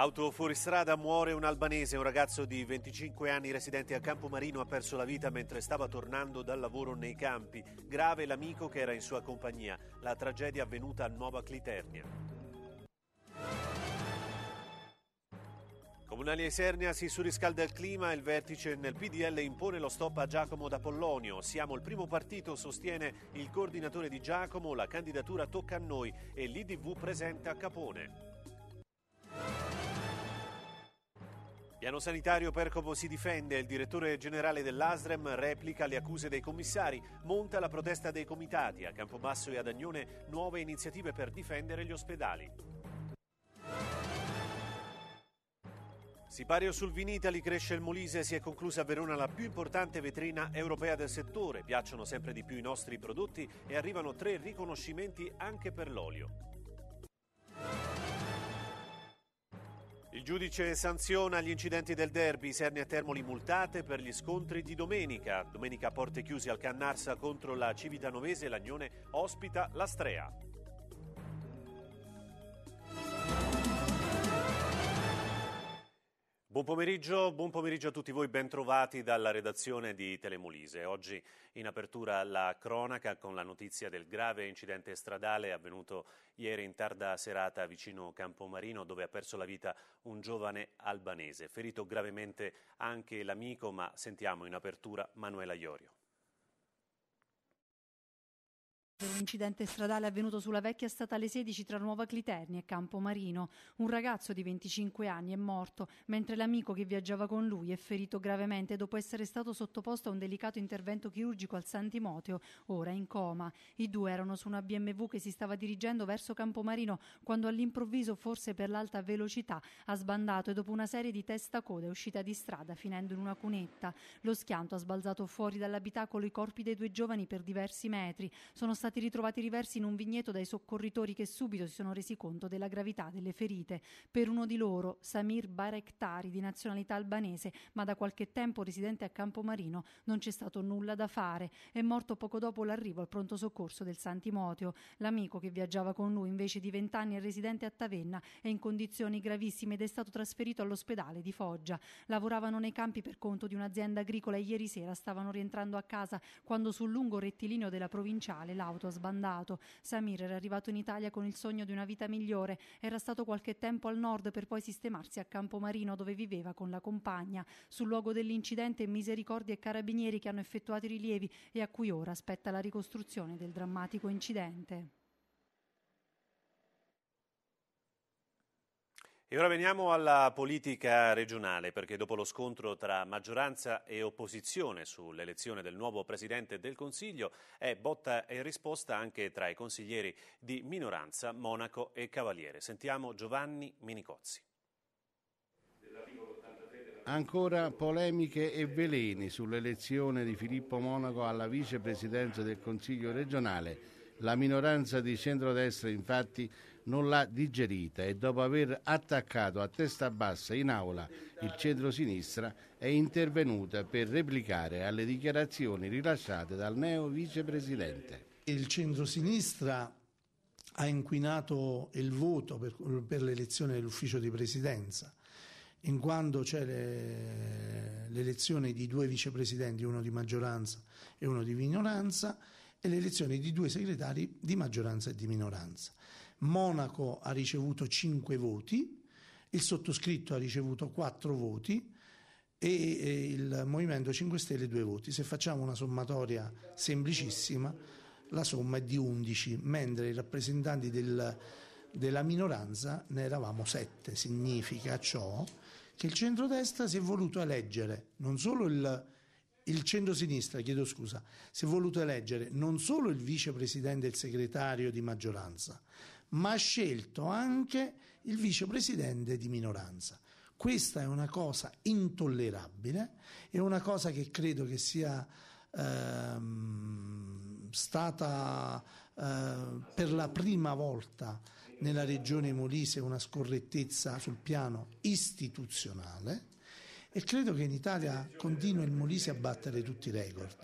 Auto fuoristrada muore un albanese, un ragazzo di 25 anni residente a Campomarino ha perso la vita mentre stava tornando dal lavoro nei campi. Grave l'amico che era in sua compagnia. La tragedia avvenuta a Nuova Cliternia. Comunali e Sernia si surriscalda il clima, il vertice nel PDL impone lo stop a Giacomo da Pollonio. Siamo il primo partito, sostiene il coordinatore di Giacomo, la candidatura tocca a noi e l'IDV presenta Capone. Piano sanitario Percopo si difende, il direttore generale dell'Asrem replica le accuse dei commissari, monta la protesta dei comitati, a Campobasso e ad Agnone nuove iniziative per difendere gli ospedali. Sipario sul Vinitali cresce il Molise, si è conclusa a Verona la più importante vetrina europea del settore, piacciono sempre di più i nostri prodotti e arrivano tre riconoscimenti anche per l'olio. Il giudice sanziona gli incidenti del derby, Serni e Termoli multate per gli scontri di domenica. Domenica porte chiuse al Cannarsa contro la Civitanovese, l'Agnone ospita la Strea. Buon pomeriggio, buon pomeriggio, a tutti voi, bentrovati dalla redazione di Telemolise. Oggi in apertura la cronaca con la notizia del grave incidente stradale avvenuto ieri in tarda serata vicino Campomarino dove ha perso la vita un giovane albanese, ferito gravemente anche l'amico, ma sentiamo in apertura Manuela Iorio un incidente stradale avvenuto sulla vecchia statale 16 tra Nuova Cliternia e Campomarino. Un ragazzo di 25 anni è morto, mentre l'amico che viaggiava con lui è ferito gravemente dopo essere stato sottoposto a un delicato intervento chirurgico al San Timoteo, ora in coma. I due erano su una BMW che si stava dirigendo verso Campomarino quando all'improvviso, forse per l'alta velocità, ha sbandato e dopo una serie di testa testacode è uscita di strada finendo in una cunetta. Lo schianto ha sbalzato fuori dall'abitacolo i corpi dei due giovani per diversi metri. Sono stati stati ritrovati riversi in un vigneto dai soccorritori che subito si sono resi conto della gravità delle ferite. Per uno di loro, Samir Barektari, di nazionalità albanese, ma da qualche tempo residente a Campomarino, non c'è stato nulla da fare. È morto poco dopo l'arrivo al pronto soccorso del Santimoteo. L'amico che viaggiava con lui, invece di vent'anni, è residente a Tavenna, è in condizioni gravissime ed è stato trasferito all'ospedale di Foggia. Lavoravano nei campi per conto di un'azienda agricola e ieri sera stavano rientrando a casa quando sul lungo rettilineo della provinciale l'auto auto, sbandato. Samir era arrivato in Italia con il sogno di una vita migliore, era stato qualche tempo al nord per poi sistemarsi a Campomarino dove viveva con la compagna. Sul luogo dell'incidente misericordia e carabinieri che hanno effettuato i rilievi e a cui ora spetta la ricostruzione del drammatico incidente. E ora veniamo alla politica regionale, perché dopo lo scontro tra maggioranza e opposizione sull'elezione del nuovo Presidente del Consiglio è botta e risposta anche tra i consiglieri di minoranza Monaco e Cavaliere. Sentiamo Giovanni Minicozzi. Ancora polemiche e veleni sull'elezione di Filippo Monaco alla vicepresidenza del Consiglio regionale. La minoranza di centrodestra infatti non l'ha digerita e dopo aver attaccato a testa bassa in aula il centro-sinistra è intervenuta per replicare alle dichiarazioni rilasciate dal neo vicepresidente. Il centro-sinistra ha inquinato il voto per, per l'elezione dell'ufficio di presidenza, in quanto c'è le, l'elezione di due vicepresidenti, uno di maggioranza e uno di minoranza, e l'elezione di due segretari di maggioranza e di minoranza. Monaco ha ricevuto 5 voti, il sottoscritto ha ricevuto 4 voti e il Movimento 5 Stelle 2 voti. Se facciamo una sommatoria semplicissima, la somma è di 11, mentre i rappresentanti del, della minoranza ne eravamo 7. Significa ciò che il centrodestra si è voluto eleggere non solo il, il centrosinistra, chiedo scusa, si è voluto eleggere non solo il vicepresidente e il segretario di maggioranza, ma ha scelto anche il vicepresidente di minoranza. Questa è una cosa intollerabile, è una cosa che credo che sia ehm, stata eh, per la prima volta nella regione Molise una scorrettezza sul piano istituzionale e credo che in Italia continua il Molise a battere tutti i record.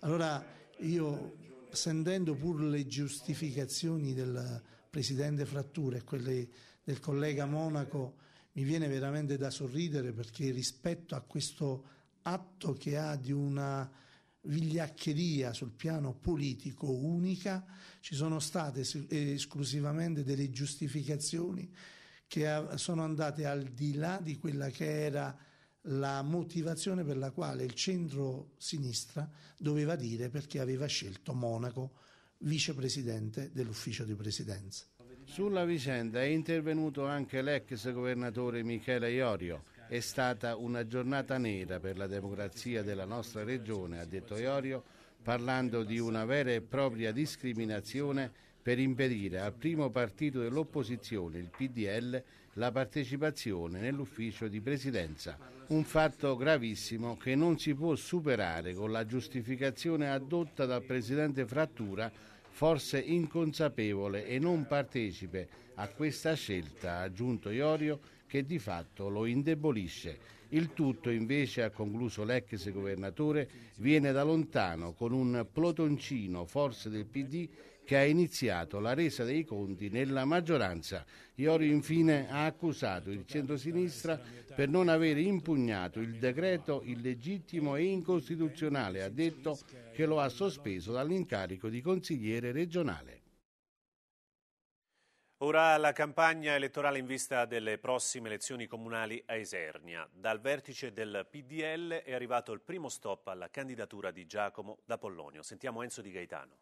Allora io, sentendo pur le giustificazioni del Presidente Frattura e quelle del collega Monaco, mi viene veramente da sorridere perché rispetto a questo atto che ha di una vigliaccheria sul piano politico unica, ci sono state esclusivamente delle giustificazioni che sono andate al di là di quella che era la motivazione per la quale il centro-sinistra doveva dire perché aveva scelto Monaco vicepresidente dell'ufficio di presidenza. Sulla vicenda è intervenuto anche l'ex governatore Michele Iorio. È stata una giornata nera per la democrazia della nostra regione, ha detto Iorio, parlando di una vera e propria discriminazione per impedire al primo partito dell'opposizione, il PDL, la partecipazione nell'ufficio di presidenza, un fatto gravissimo che non si può superare con la giustificazione adotta dal presidente Frattura, forse inconsapevole e non partecipe a questa scelta, ha aggiunto Iorio, che di fatto lo indebolisce. Il tutto invece, ha concluso l'ex governatore, viene da lontano con un plotoncino forse del PD che ha iniziato la resa dei conti nella maggioranza. Iori infine ha accusato il centrosinistra per non aver impugnato il decreto illegittimo e incostituzionale. Ha detto che lo ha sospeso dall'incarico di consigliere regionale. Ora la campagna elettorale in vista delle prossime elezioni comunali a Esernia. Dal vertice del PDL è arrivato il primo stop alla candidatura di Giacomo da Pollonio. Sentiamo Enzo Di Gaetano.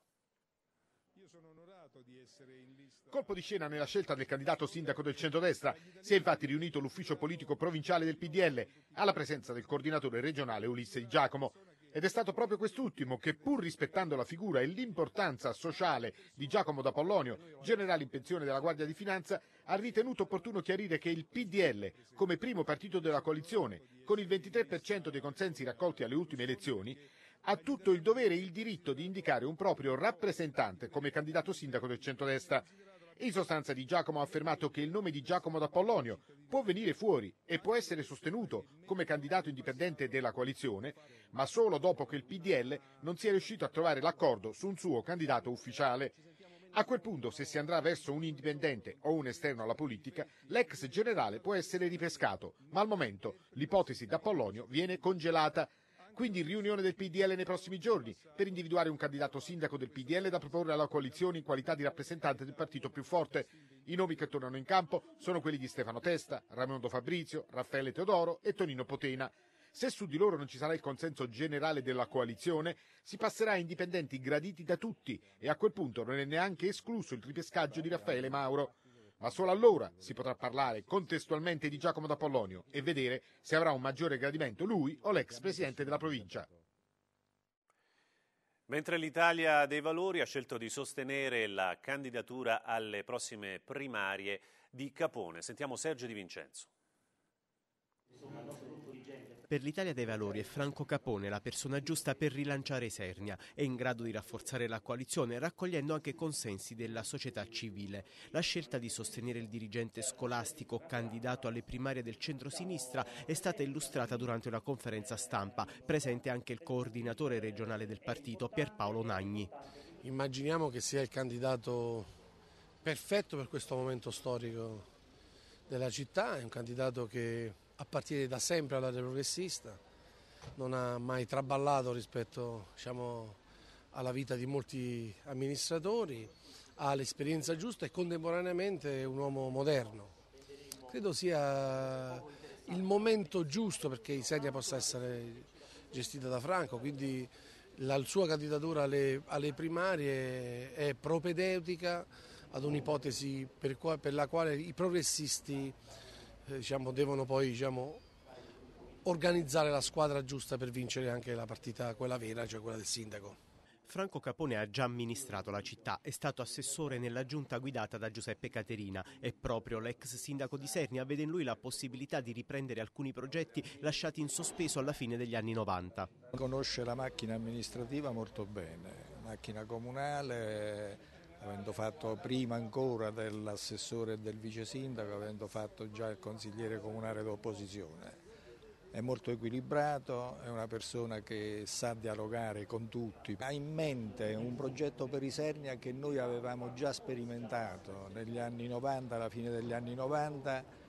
Colpo di scena nella scelta del candidato sindaco del centrodestra. Si è infatti riunito l'ufficio politico provinciale del PDL alla presenza del coordinatore regionale Ulisse Di Giacomo. Ed è stato proprio quest'ultimo che, pur rispettando la figura e l'importanza sociale di Giacomo D'Apollonio, generale in pensione della Guardia di Finanza, ha ritenuto opportuno chiarire che il PDL, come primo partito della coalizione, con il 23% dei consensi raccolti alle ultime elezioni, ha tutto il dovere e il diritto di indicare un proprio rappresentante come candidato sindaco del centrodestra. In sostanza Di Giacomo ha affermato che il nome di Giacomo da può venire fuori e può essere sostenuto come candidato indipendente della coalizione, ma solo dopo che il PDL non sia riuscito a trovare l'accordo su un suo candidato ufficiale. A quel punto, se si andrà verso un indipendente o un esterno alla politica, l'ex generale può essere ripescato, ma al momento l'ipotesi da viene congelata. Quindi riunione del PDL nei prossimi giorni per individuare un candidato sindaco del PDL da proporre alla coalizione in qualità di rappresentante del partito più forte. I nomi che tornano in campo sono quelli di Stefano Testa, Raimondo Fabrizio, Raffaele Teodoro e Tonino Potena. Se su di loro non ci sarà il consenso generale della coalizione, si passerà a indipendenti graditi da tutti e a quel punto non è neanche escluso il ripescaggio di Raffaele Mauro ma solo allora si potrà parlare contestualmente di Giacomo d'Apollonio e vedere se avrà un maggiore gradimento lui o l'ex presidente della provincia. Mentre l'Italia dei Valori ha scelto di sostenere la candidatura alle prossime primarie di Capone. Sentiamo Sergio Di Vincenzo. Per l'Italia dei Valori è Franco Capone la persona giusta per rilanciare Sernia, è in grado di rafforzare la coalizione raccogliendo anche consensi della società civile. La scelta di sostenere il dirigente scolastico candidato alle primarie del centro-sinistra è stata illustrata durante una conferenza stampa, presente anche il coordinatore regionale del partito Pierpaolo Nagni. Immaginiamo che sia il candidato perfetto per questo momento storico della città, è un candidato che a partire da sempre all'area progressista, non ha mai traballato rispetto diciamo, alla vita di molti amministratori, ha l'esperienza giusta e contemporaneamente è un uomo moderno. Credo sia il momento giusto perché Isenia possa essere gestita da Franco, quindi la sua candidatura alle, alle primarie è propedeutica ad un'ipotesi per, per la quale i progressisti eh, diciamo, devono poi diciamo, organizzare la squadra giusta per vincere anche la partita, quella vera, cioè quella del sindaco. Franco Capone ha già amministrato la città, è stato assessore nella giunta guidata da Giuseppe Caterina e proprio l'ex sindaco di Sernia vede in lui la possibilità di riprendere alcuni progetti lasciati in sospeso alla fine degli anni 90. Conosce la macchina amministrativa molto bene, macchina comunale, avendo fatto prima ancora dell'assessore e del vice sindaco, avendo fatto già il consigliere comunale d'opposizione. È molto equilibrato, è una persona che sa dialogare con tutti, ha in mente un progetto per Isernia che noi avevamo già sperimentato negli anni 90, alla fine degli anni 90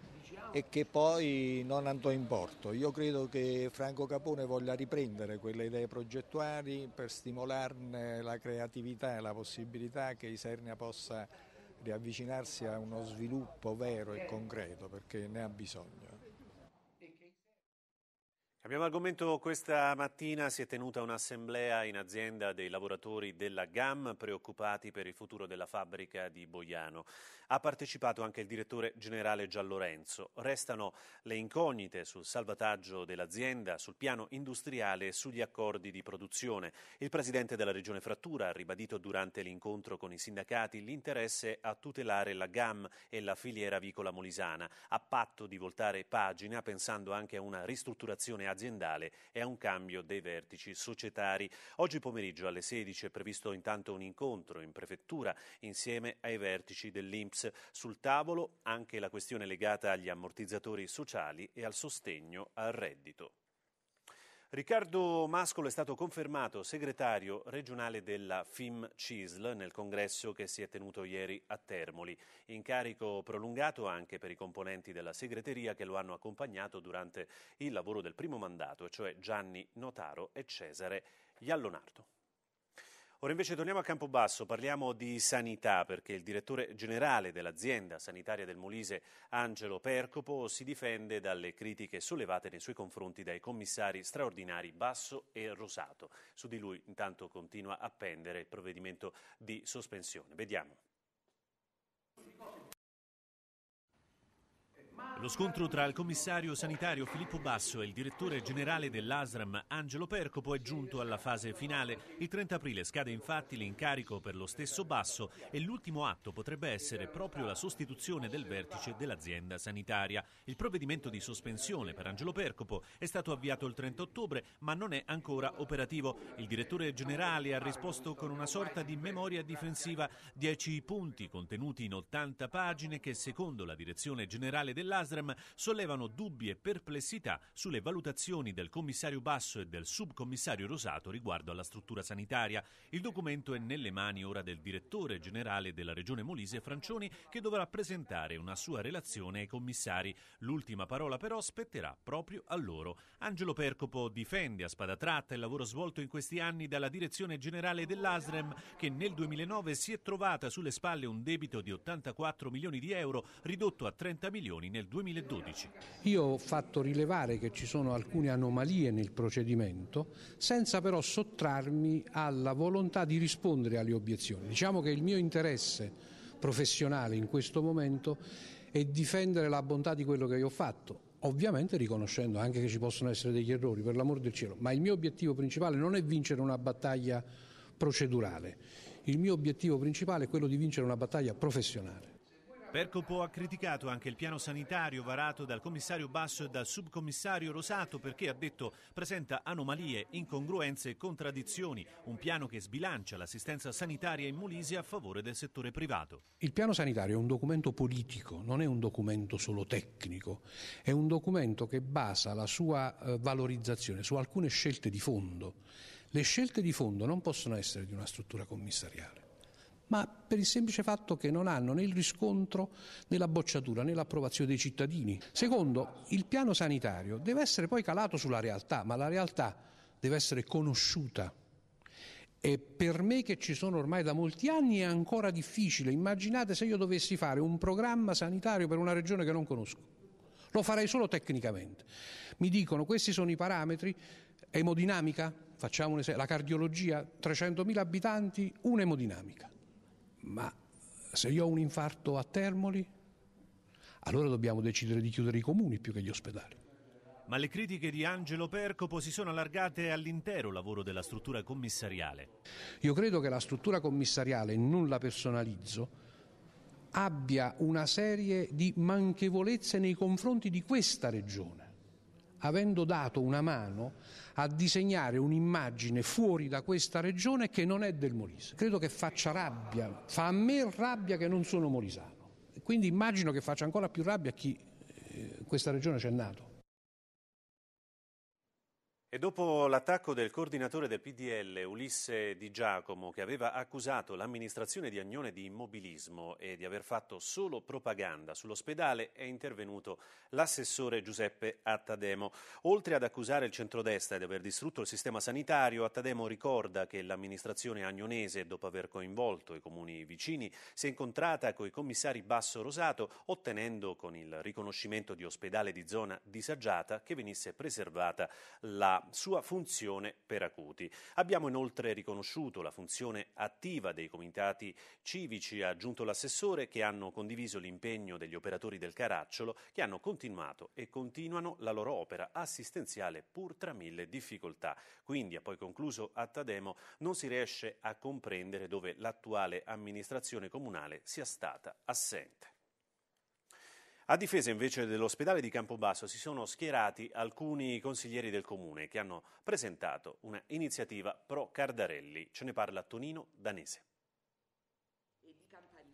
e che poi non andò in porto. Io credo che Franco Capone voglia riprendere quelle idee progettuali per stimolarne la creatività e la possibilità che Isernia possa riavvicinarsi a uno sviluppo vero e concreto perché ne ha bisogno. Abbiamo argomento questa mattina, si è tenuta un'assemblea in azienda dei lavoratori della GAM preoccupati per il futuro della fabbrica di Boiano. Ha partecipato anche il direttore generale Gian Lorenzo. Restano le incognite sul salvataggio dell'azienda, sul piano industriale e sugli accordi di produzione. Il presidente della regione Frattura ha ribadito durante l'incontro con i sindacati l'interesse a tutelare la GAM e la filiera vicola molisana, a patto di voltare pagina pensando anche a una ristrutturazione aziendale e a un cambio dei vertici societari. Oggi pomeriggio alle 16 è previsto intanto un incontro in prefettura insieme ai vertici dell'Inps. Sul tavolo anche la questione legata agli ammortizzatori sociali e al sostegno al reddito. Riccardo Mascolo è stato confermato segretario regionale della FIM CISL nel congresso che si è tenuto ieri a Termoli, incarico prolungato anche per i componenti della segreteria che lo hanno accompagnato durante il lavoro del primo mandato, cioè Gianni Notaro e Cesare Iallonardo. Ora invece torniamo a Campobasso, parliamo di sanità perché il direttore generale dell'azienda sanitaria del Molise, Angelo Percopo, si difende dalle critiche sollevate nei suoi confronti dai commissari straordinari Basso e Rosato. Su di lui intanto continua a pendere il provvedimento di sospensione. Vediamo. Lo scontro tra il commissario sanitario Filippo Basso e il direttore generale dell'ASRAM Angelo Percopo è giunto alla fase finale. Il 30 aprile scade infatti l'incarico per lo stesso Basso e l'ultimo atto potrebbe essere proprio la sostituzione del vertice dell'azienda sanitaria. Il provvedimento di sospensione per Angelo Percopo è stato avviato il 30 ottobre ma non è ancora operativo. Il direttore generale ha risposto con una sorta di memoria difensiva, Dieci punti contenuti in 80 pagine che secondo la direzione generale dell'ASRAM Castrem sollevano dubbi e perplessità sulle valutazioni del commissario Basso e del subcommissario Rosato riguardo alla struttura sanitaria. Il documento è nelle mani ora del direttore generale della Regione Molise Francioni che dovrà presentare una sua relazione ai commissari. L'ultima parola però spetterà proprio a loro. Angelo Percopo difende a spada tratta il lavoro svolto in questi anni dalla direzione generale dell'Asrem che nel 2009 si è trovata sulle spalle un debito di 84 milioni di euro ridotto a 30 milioni nel 2020. 2012. Io ho fatto rilevare che ci sono alcune anomalie nel procedimento, senza però sottrarmi alla volontà di rispondere alle obiezioni. Diciamo che il mio interesse professionale in questo momento è difendere la bontà di quello che io ho fatto, ovviamente riconoscendo anche che ci possono essere degli errori, per l'amor del cielo, ma il mio obiettivo principale non è vincere una battaglia procedurale, il mio obiettivo principale è quello di vincere una battaglia professionale. Percopo ha criticato anche il piano sanitario varato dal commissario Basso e dal subcommissario Rosato perché, ha detto, presenta anomalie, incongruenze e contraddizioni, un piano che sbilancia l'assistenza sanitaria in Molise a favore del settore privato. Il piano sanitario è un documento politico, non è un documento solo tecnico, è un documento che basa la sua eh, valorizzazione su alcune scelte di fondo. Le scelte di fondo non possono essere di una struttura commissariale ma per il semplice fatto che non hanno né il riscontro né la bocciatura né l'approvazione dei cittadini. Secondo, il piano sanitario deve essere poi calato sulla realtà, ma la realtà deve essere conosciuta. E per me che ci sono ormai da molti anni è ancora difficile. Immaginate se io dovessi fare un programma sanitario per una regione che non conosco. Lo farei solo tecnicamente. Mi dicono questi sono i parametri, emodinamica, facciamo un esempio, la cardiologia, 300.000 abitanti, una emodinamica. Ma se io ho un infarto a Termoli, allora dobbiamo decidere di chiudere i comuni più che gli ospedali. Ma le critiche di Angelo Percopo si sono allargate all'intero lavoro della struttura commissariale. Io credo che la struttura commissariale, non la personalizzo, abbia una serie di manchevolezze nei confronti di questa regione, avendo dato una mano a disegnare un'immagine fuori da questa regione che non è del Molise. Credo che faccia rabbia, fa a me rabbia che non sono molisano. Quindi immagino che faccia ancora più rabbia a chi eh, in questa regione c'è nato. E dopo l'attacco del coordinatore del PDL Ulisse Di Giacomo che aveva accusato l'amministrazione di Agnone di immobilismo e di aver fatto solo propaganda sull'ospedale è intervenuto l'assessore Giuseppe Attademo. Oltre ad accusare il centrodestra di aver distrutto il sistema sanitario, Attademo ricorda che l'amministrazione agnonese, dopo aver coinvolto i comuni vicini, si è incontrata con i commissari Basso Rosato ottenendo con il riconoscimento di ospedale di zona disagiata che venisse preservata la sua funzione per acuti. Abbiamo inoltre riconosciuto la funzione attiva dei comitati civici, ha aggiunto l'assessore, che hanno condiviso l'impegno degli operatori del Caracciolo, che hanno continuato e continuano la loro opera assistenziale pur tra mille difficoltà. Quindi, ha poi concluso a Tademo, non si riesce a comprendere dove l'attuale amministrazione comunale sia stata assente. A difesa invece dell'ospedale di Campobasso si sono schierati alcuni consiglieri del comune che hanno presentato una iniziativa pro Cardarelli. Ce ne parla Tonino Danese.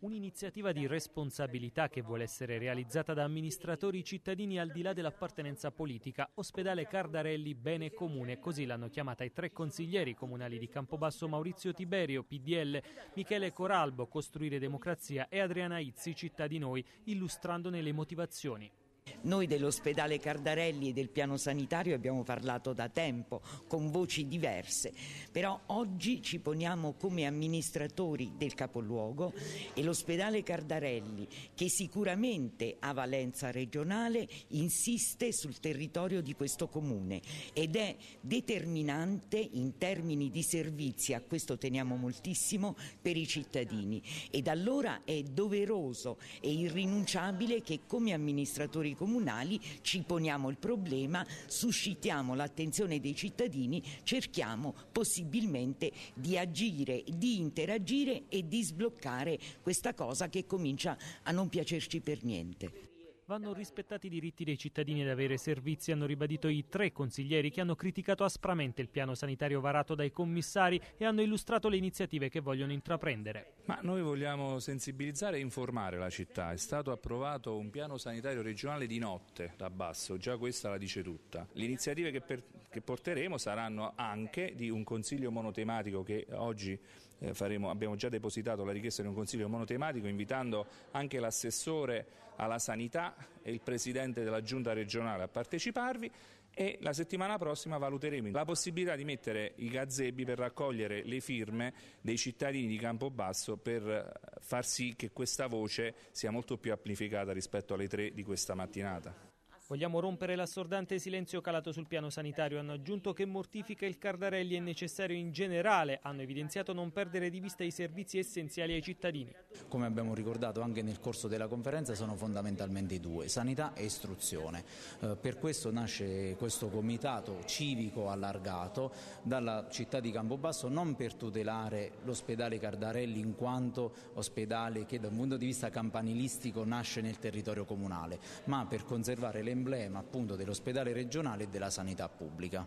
Un'iniziativa di responsabilità che vuole essere realizzata da amministratori cittadini al di là dell'appartenenza politica. Ospedale Cardarelli Bene Comune, così l'hanno chiamata i tre consiglieri comunali di Campobasso Maurizio Tiberio, PDL, Michele Coralbo, Costruire Democrazia e Adriana Izzi, Città di Noi, illustrandone le motivazioni. Noi dell'ospedale Cardarelli e del piano sanitario abbiamo parlato da tempo, con voci diverse, però oggi ci poniamo come amministratori del capoluogo e l'ospedale Cardarelli, che sicuramente ha valenza regionale, insiste sul territorio di questo comune ed è determinante in termini di servizi, a questo teniamo moltissimo, per i cittadini. Ed allora è doveroso e irrinunciabile che come amministratori amministratori comunali ci poniamo il problema, suscitiamo l'attenzione dei cittadini, cerchiamo possibilmente di agire, di interagire e di sbloccare questa cosa che comincia a non piacerci per niente vanno rispettati i diritti dei cittadini ad avere servizi, hanno ribadito i tre consiglieri che hanno criticato aspramente il piano sanitario varato dai commissari e hanno illustrato le iniziative che vogliono intraprendere. Ma noi vogliamo sensibilizzare e informare la città. È stato approvato un piano sanitario regionale di notte da basso, già questa la dice tutta. Le iniziative che, per, che porteremo saranno anche di un consiglio monotematico che oggi eh, faremo, abbiamo già depositato la richiesta di un consiglio monotematico invitando anche l'assessore alla sanità e il presidente della giunta regionale a parteciparvi e la settimana prossima valuteremo la possibilità di mettere i gazzebi per raccogliere le firme dei cittadini di Campobasso per eh, far sì che questa voce sia molto più amplificata rispetto alle tre di questa mattinata. Vogliamo rompere l'assordante silenzio calato sul piano sanitario, hanno aggiunto che mortifica il Cardarelli è necessario in generale, hanno evidenziato non perdere di vista i servizi essenziali ai cittadini. Come abbiamo ricordato anche nel corso della conferenza sono fondamentalmente due, sanità e istruzione. Eh, per questo nasce questo comitato civico allargato dalla città di Campobasso non per tutelare l'ospedale Cardarelli in quanto ospedale che da un punto di vista campanilistico nasce nel territorio comunale, ma per conservare le emblema appunto dell'ospedale regionale e della sanità pubblica.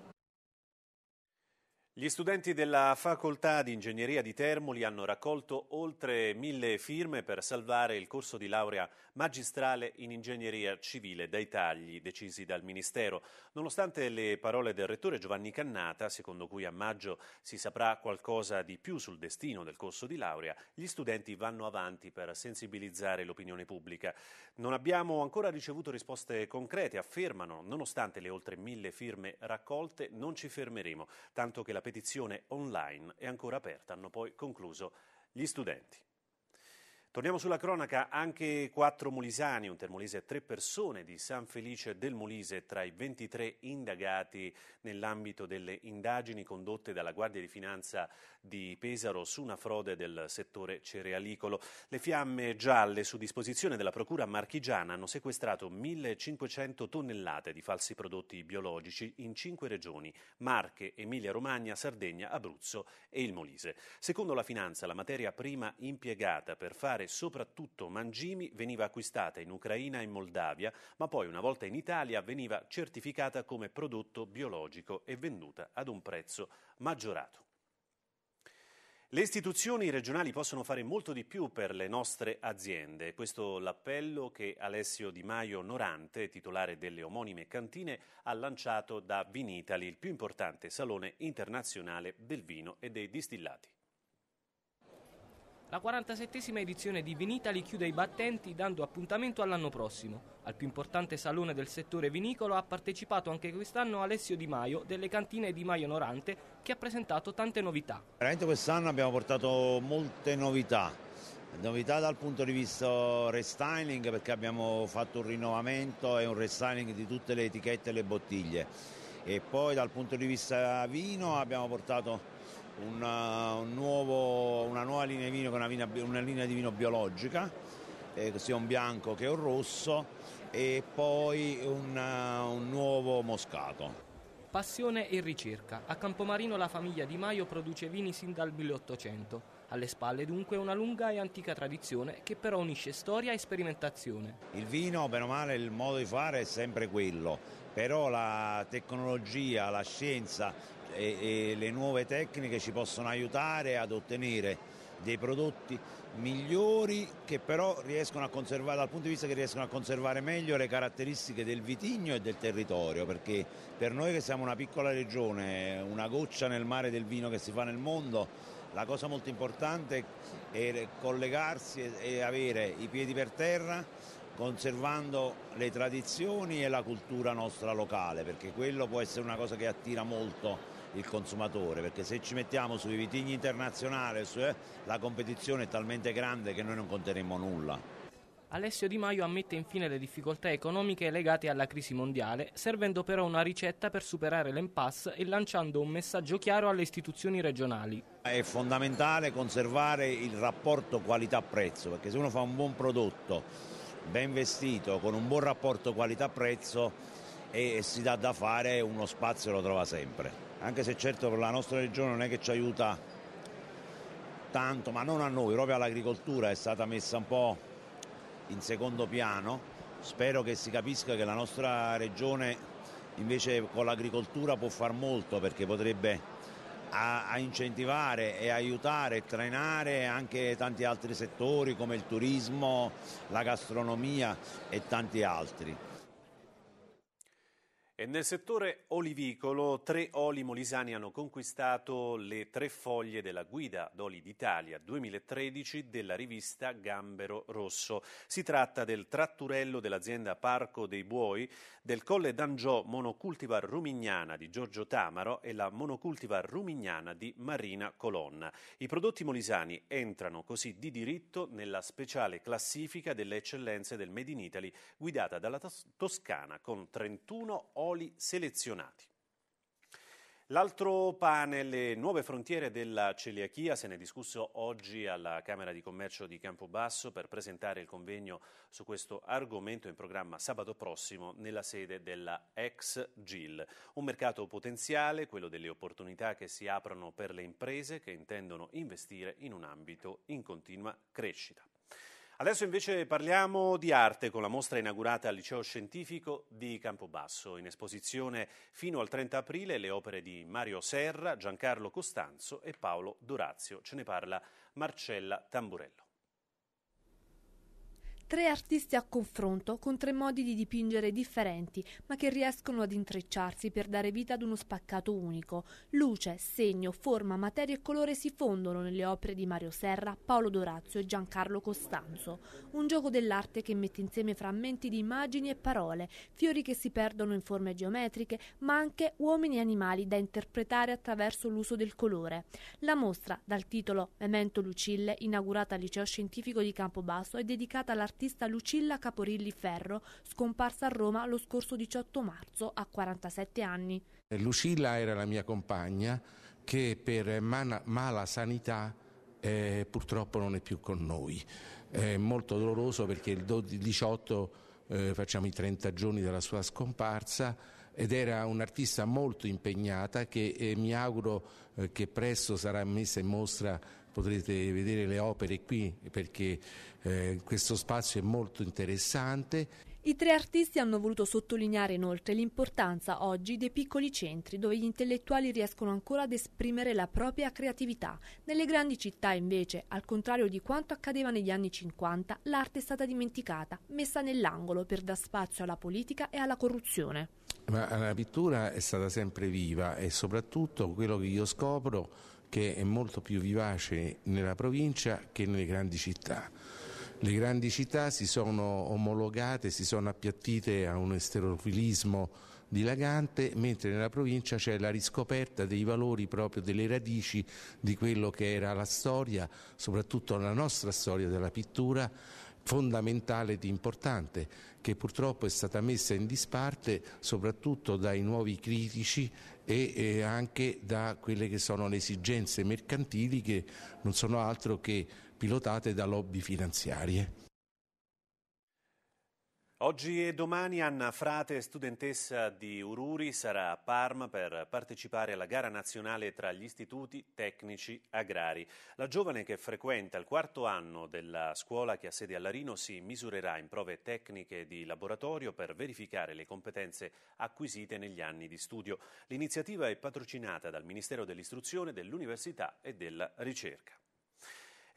Gli studenti della Facoltà di Ingegneria di Termoli hanno raccolto oltre mille firme per salvare il corso di laurea magistrale in Ingegneria Civile dai tagli decisi dal Ministero. Nonostante le parole del Rettore Giovanni Cannata, secondo cui a maggio si saprà qualcosa di più sul destino del corso di laurea, gli studenti vanno avanti per sensibilizzare l'opinione pubblica. Non abbiamo ancora ricevuto risposte concrete, affermano. Nonostante le oltre mille firme raccolte, non ci fermeremo, tanto che la petizione online è ancora aperta, hanno poi concluso gli studenti. Torniamo sulla cronaca, anche quattro mulisani, un termolese e tre persone di San Felice del Molise tra i 23 indagati nell'ambito delle indagini condotte dalla Guardia di Finanza di Pesaro su una frode del settore cerealicolo. Le fiamme gialle su disposizione della Procura marchigiana hanno sequestrato 1500 tonnellate di falsi prodotti biologici in cinque regioni, Marche, Emilia-Romagna, Sardegna, Abruzzo e il Molise. Secondo la Finanza, la materia prima impiegata per fare particolare soprattutto mangimi veniva acquistata in Ucraina e in Moldavia, ma poi una volta in Italia veniva certificata come prodotto biologico e venduta ad un prezzo maggiorato. Le istituzioni regionali possono fare molto di più per le nostre aziende. Questo è l'appello che Alessio Di Maio Norante, titolare delle omonime cantine, ha lanciato da Vinitali, il più importante salone internazionale del vino e dei distillati. La 47esima edizione di Vinitali chiude i battenti dando appuntamento all'anno prossimo. Al più importante salone del settore vinicolo ha partecipato anche quest'anno Alessio Di Maio delle cantine Di Maio Norante che ha presentato tante novità. Veramente quest'anno abbiamo portato molte novità. Novità dal punto di vista restyling perché abbiamo fatto un rinnovamento e un restyling di tutte le etichette e le bottiglie. E poi dal punto di vista vino abbiamo portato una, eh, un nuovo, una nuova linea di vino che è una, vina, una linea di vino biologica, eh, sia un bianco che un rosso e poi una, eh, un nuovo moscato. Passione e ricerca. A Campomarino la famiglia Di Maio produce vini sin dal 1800. Alle spalle dunque una lunga e antica tradizione che però unisce storia e sperimentazione. Il vino, bene o male, il modo di fare è sempre quello, però la tecnologia, la scienza e, e le nuove tecniche ci possono aiutare ad ottenere dei prodotti migliori che però riescono a conservare, dal punto di vista che riescono a conservare meglio le caratteristiche del vitigno e del territorio, perché per noi che siamo una piccola regione, una goccia nel mare del vino che si fa nel mondo, la cosa molto importante è collegarsi e avere i piedi per terra conservando le tradizioni e la cultura nostra locale, perché quello può essere una cosa che attira molto il consumatore, perché se ci mettiamo sui vitigni internazionali, su, eh, la competizione è talmente grande che noi non conteremo nulla. Alessio Di Maio ammette infine le difficoltà economiche legate alla crisi mondiale, servendo però una ricetta per superare l'impasse e lanciando un messaggio chiaro alle istituzioni regionali. È fondamentale conservare il rapporto qualità-prezzo, perché se uno fa un buon prodotto, ben vestito, con un buon rapporto qualità-prezzo e si dà da fare, uno spazio lo trova sempre anche se certo per la nostra regione non è che ci aiuta tanto, ma non a noi, proprio all'agricoltura è stata messa un po' in secondo piano. Spero che si capisca che la nostra regione invece con l'agricoltura può far molto perché potrebbe a, a incentivare e aiutare e trainare anche tanti altri settori come il turismo, la gastronomia e tanti altri. E nel settore olivicolo tre oli molisani hanno conquistato le tre foglie della Guida d'Oli d'Italia 2013 della rivista Gambero Rosso. Si tratta del tratturello dell'azienda Parco dei Buoi, del Colle d'Angiò monocultivar rumignana di Giorgio Tamaro e la monocultivar rumignana di Marina Colonna. I prodotti molisani entrano così di diritto nella speciale classifica delle eccellenze del Made in Italy guidata dalla Toscana con 31 oli oli selezionati. L'altro pane, le nuove frontiere della celiachia, se ne è discusso oggi alla Camera di Commercio di Campobasso per presentare il convegno su questo argomento in programma sabato prossimo nella sede della ex GIL. Un mercato potenziale, quello delle opportunità che si aprono per le imprese che intendono investire in un ambito in continua crescita. Adesso invece parliamo di arte con la mostra inaugurata al Liceo Scientifico di Campobasso. In esposizione fino al 30 aprile le opere di Mario Serra, Giancarlo Costanzo e Paolo Dorazio. Ce ne parla Marcella Tamburello. Tre artisti a confronto con tre modi di dipingere differenti, ma che riescono ad intrecciarsi per dare vita ad uno spaccato unico. Luce, segno, forma, materia e colore si fondono nelle opere di Mario Serra, Paolo Dorazio e Giancarlo Costanzo. Un gioco dell'arte che mette insieme frammenti di immagini e parole, fiori che si perdono in forme geometriche, ma anche uomini e animali da interpretare attraverso l'uso del colore. La mostra, dal titolo Memento Lucille, inaugurata al Liceo Scientifico di Campobasso, è dedicata all'artista l'artista Lucilla Caporilli Ferro, scomparsa a Roma lo scorso 18 marzo a 47 anni. Eh, Lucilla era la mia compagna che per mala sanità eh, purtroppo non è più con noi. È molto doloroso perché il 12, 18 eh, facciamo i 30 giorni della sua scomparsa ed era un'artista molto impegnata che eh, mi auguro eh, che presto sarà messa in mostra potrete vedere le opere qui perché eh, questo spazio è molto interessante. I tre artisti hanno voluto sottolineare inoltre l'importanza oggi dei piccoli centri dove gli intellettuali riescono ancora ad esprimere la propria creatività. Nelle grandi città invece, al contrario di quanto accadeva negli anni 50, l'arte è stata dimenticata, messa nell'angolo per dar spazio alla politica e alla corruzione. Ma la pittura è stata sempre viva e soprattutto quello che io scopro che è molto più vivace nella provincia che nelle grandi città. Le grandi città si sono omologate, si sono appiattite a un esterofilismo dilagante, mentre nella provincia c'è la riscoperta dei valori proprio delle radici di quello che era la storia, soprattutto la nostra storia della pittura, fondamentale ed importante, che purtroppo è stata messa in disparte soprattutto dai nuovi critici e anche da quelle che sono le esigenze mercantili che non sono altro che pilotate da lobby finanziarie. Oggi e domani Anna Frate, studentessa di Ururi, sarà a Parma per partecipare alla gara nazionale tra gli istituti tecnici agrari. La giovane che frequenta il quarto anno della scuola che ha sede a Larino si misurerà in prove tecniche di laboratorio per verificare le competenze acquisite negli anni di studio. L'iniziativa è patrocinata dal Ministero dell'Istruzione, dell'Università e della Ricerca.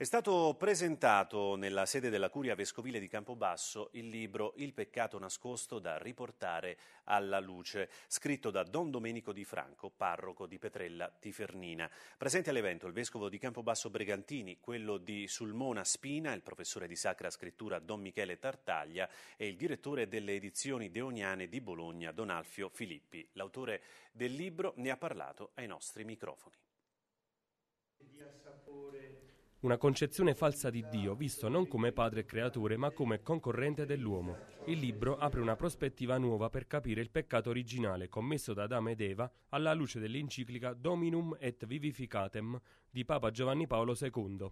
È stato presentato nella sede della Curia Vescovile di Campobasso il libro Il peccato nascosto da riportare alla luce, scritto da Don Domenico Di Franco, parroco di Petrella Tifernina. Presente all'evento il vescovo di Campobasso Brigantini, quello di Sulmona Spina, il professore di Sacra Scrittura Don Michele Tartaglia e il direttore delle edizioni deoniane di Bologna Don Alfio Filippi. L'autore del libro ne ha parlato ai nostri microfoni. Dia sapore una concezione falsa di Dio, visto non come padre e creatore, ma come concorrente dell'uomo. Il libro apre una prospettiva nuova per capire il peccato originale commesso da Adamo ed Eva alla luce dell'enciclica Dominum et Vivificatem di Papa Giovanni Paolo II.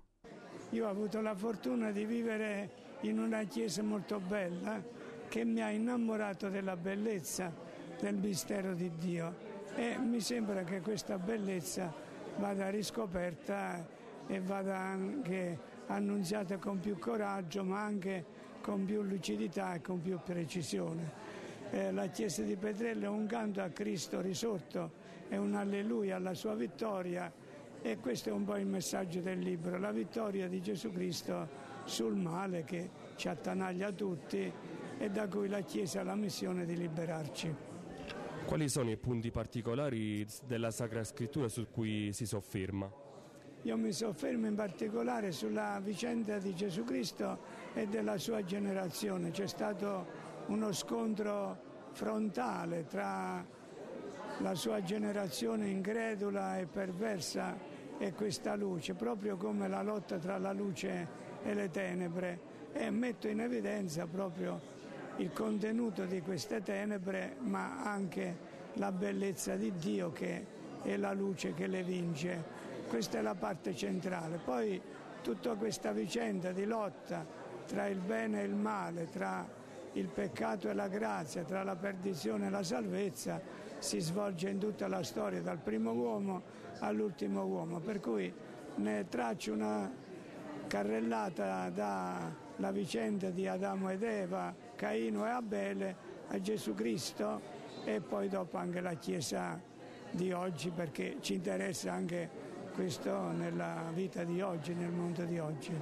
Io ho avuto la fortuna di vivere in una chiesa molto bella che mi ha innamorato della bellezza del mistero di Dio e mi sembra che questa bellezza vada riscoperta e vada anche annunziata con più coraggio ma anche con più lucidità e con più precisione. Eh, la Chiesa di Petrello è un canto a Cristo risorto, è un alleluia alla sua vittoria e questo è un po' il messaggio del libro, la vittoria di Gesù Cristo sul male che ci attanaglia tutti e da cui la Chiesa ha la missione di liberarci. Quali sono i punti particolari della Sacra Scrittura su cui si sofferma? Io mi soffermo in particolare sulla vicenda di Gesù Cristo e della sua generazione. C'è stato uno scontro frontale tra la sua generazione incredula e perversa e questa luce, proprio come la lotta tra la luce e le tenebre. E metto in evidenza proprio il contenuto di queste tenebre, ma anche la bellezza di Dio che è la luce che le vince. Questa è la parte centrale. Poi tutta questa vicenda di lotta tra il bene e il male, tra il peccato e la grazia, tra la perdizione e la salvezza, si svolge in tutta la storia, dal primo uomo all'ultimo uomo. Per cui ne traccio una carrellata dalla vicenda di Adamo ed Eva, Caino e Abele, a Gesù Cristo e poi dopo anche la Chiesa di oggi perché ci interessa anche questo nella vita di oggi, nel mondo di oggi.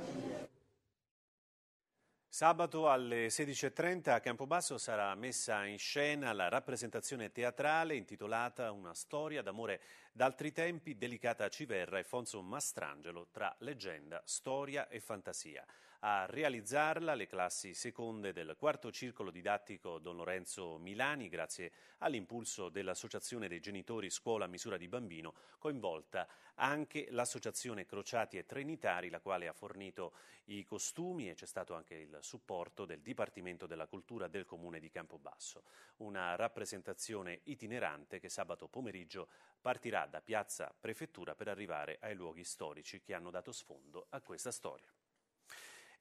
Sabato alle 16.30 a Campobasso sarà messa in scena la rappresentazione teatrale intitolata Una storia d'amore d'altri tempi delicata a Civerra e Fonso Mastrangelo tra leggenda, storia e fantasia. A realizzarla le classi seconde del quarto circolo didattico Don Lorenzo Milani, grazie all'impulso dell'Associazione dei genitori Scuola Misura di Bambino, coinvolta anche l'Associazione Crociati e Trinitari, la quale ha fornito i costumi e c'è stato anche il supporto del Dipartimento della Cultura del Comune di Campobasso. Una rappresentazione itinerante che sabato pomeriggio partirà da Piazza Prefettura per arrivare ai luoghi storici che hanno dato sfondo a questa storia.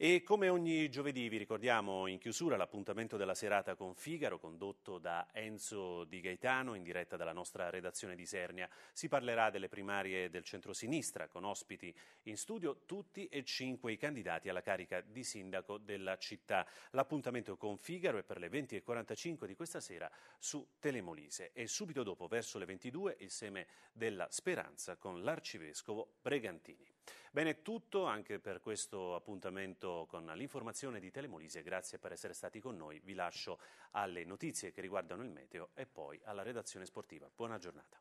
E come ogni giovedì vi ricordiamo in chiusura l'appuntamento della serata con Figaro condotto da Enzo Di Gaetano in diretta dalla nostra redazione di Sernia. Si parlerà delle primarie del centrosinistra con ospiti in studio tutti e cinque i candidati alla carica di sindaco della città. L'appuntamento con Figaro è per le 20.45 di questa sera su Telemolise e subito dopo verso le 22 il seme della speranza con l'arcivescovo Bregantini. Bene, è tutto anche per questo appuntamento con l'informazione di Telemolise. Grazie per essere stati con noi. Vi lascio alle notizie che riguardano il meteo e poi alla redazione sportiva. Buona giornata.